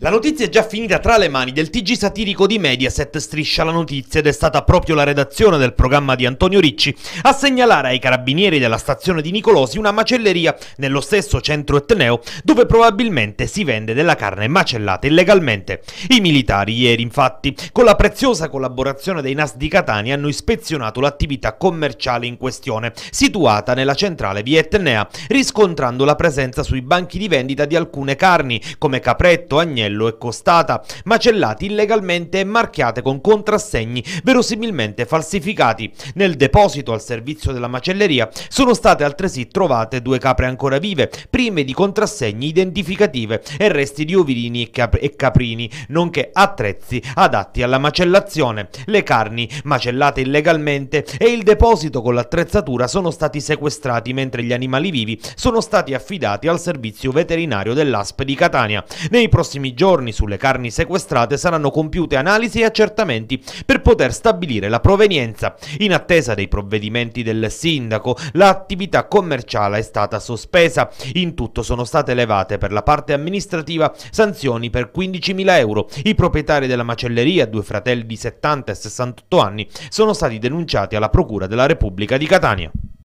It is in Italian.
La notizia è già finita tra le mani del TG satirico di Mediaset Striscia la notizia ed è stata proprio la redazione del programma di Antonio Ricci a segnalare ai carabinieri della stazione di Nicolosi una macelleria nello stesso centro etneo dove probabilmente si vende della carne macellata illegalmente. I militari ieri infatti con la preziosa collaborazione dei NAS di Catania hanno ispezionato l'attività commerciale in questione situata nella centrale via Etnea riscontrando la presenza sui banchi di vendita di alcune carni come capretto, agnello Maranello e Costata, macellate illegalmente e marchiate con contrassegni verosimilmente falsificati. Nel deposito al servizio della macelleria sono state altresì trovate due capre ancora vive, prime di contrassegni identificative e resti di ovini e, cap e caprini, nonché attrezzi adatti alla macellazione. Le carni macellate illegalmente e il deposito con l'attrezzatura sono stati sequestrati mentre gli animali vivi sono stati affidati al servizio veterinario dell'ASP di Catania. Nei prossimi giorni giorni sulle carni sequestrate saranno compiute analisi e accertamenti per poter stabilire la provenienza. In attesa dei provvedimenti del sindaco, l'attività commerciale è stata sospesa. In tutto sono state elevate per la parte amministrativa sanzioni per 15.000 euro. I proprietari della macelleria, due fratelli di 70 e 68 anni, sono stati denunciati alla Procura della Repubblica di Catania.